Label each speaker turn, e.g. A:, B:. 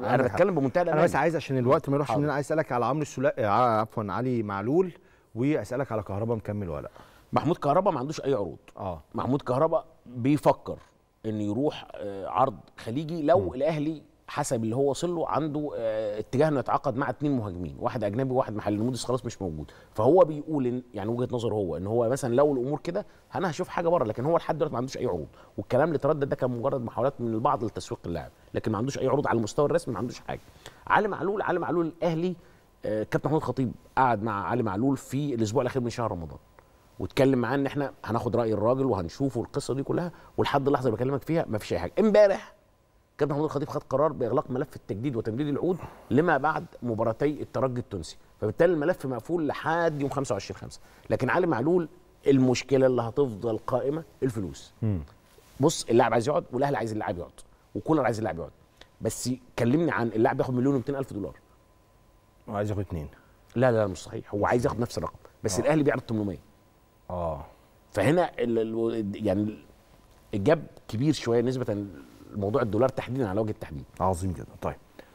A: انا بتكلم بمنتهى الامانه انا بس عايز عشان الوقت ما يروحش مننا
B: عايز اسالك على عمرو السلا آه، عفوا علي معلول واسالك على كهربا مكمل ولا محمود كهربا ما عندوش اي عروض اه محمود كهربا بيفكر ان يروح آه، عرض خليجي لو م. الاهلي حسب اللي هو وصل له عنده آه، اتجاه انه يتعاقد مع اثنين مهاجمين واحد اجنبي وواحد محلي المودس خلاص مش موجود فهو بيقول إن يعني وجهه نظره هو ان هو مثلا لو الامور كده انا هشوف حاجه بره لكن هو لحد دلوقتي ما عندوش اي عروض والكلام اللي تردد ده كان مجرد محاولات من البعض لتسويق اللاعب لكن ما عندوش اي عروض على المستوى الرسمي ما عندوش حاجه علي معلول علي معلول الاهلي آه، كابتن محمود خطيب قعد مع علي معلول في الاسبوع الاخير من شهر رمضان واتكلم معاه ان احنا هناخد راي الراجل وهنشوفه القصه دي كلها ولحد اللحظه اللي بكلمك فيها ما فيش اي حاجه امبارح كابتن محمود الخطيب خد قرار باغلاق ملف التجديد وتمديد العقود لما بعد مباراتي الترجي التونسي فبالتالي الملف مقفول لحد يوم 25 5 لكن علي معلول المشكله اللي هتفضل قائمه الفلوس م. بص اللاعب عايز يقعد والاهلي عايز اللاعب يقعد وكولر عايز اللاعب يقعد بس كلمني عن اللاعب بياخد مليون و الف دولار وعايز ياخد اثنين لا لا مش صحيح هو عايز ياخد نفس الرقم بس آه. الاهلي بيعرض 800 اه فهنا الـ الـ يعني الجاب كبير شويه نسبه لموضوع الدولار تحديدا على وجه التحديد عظيم جدا طيب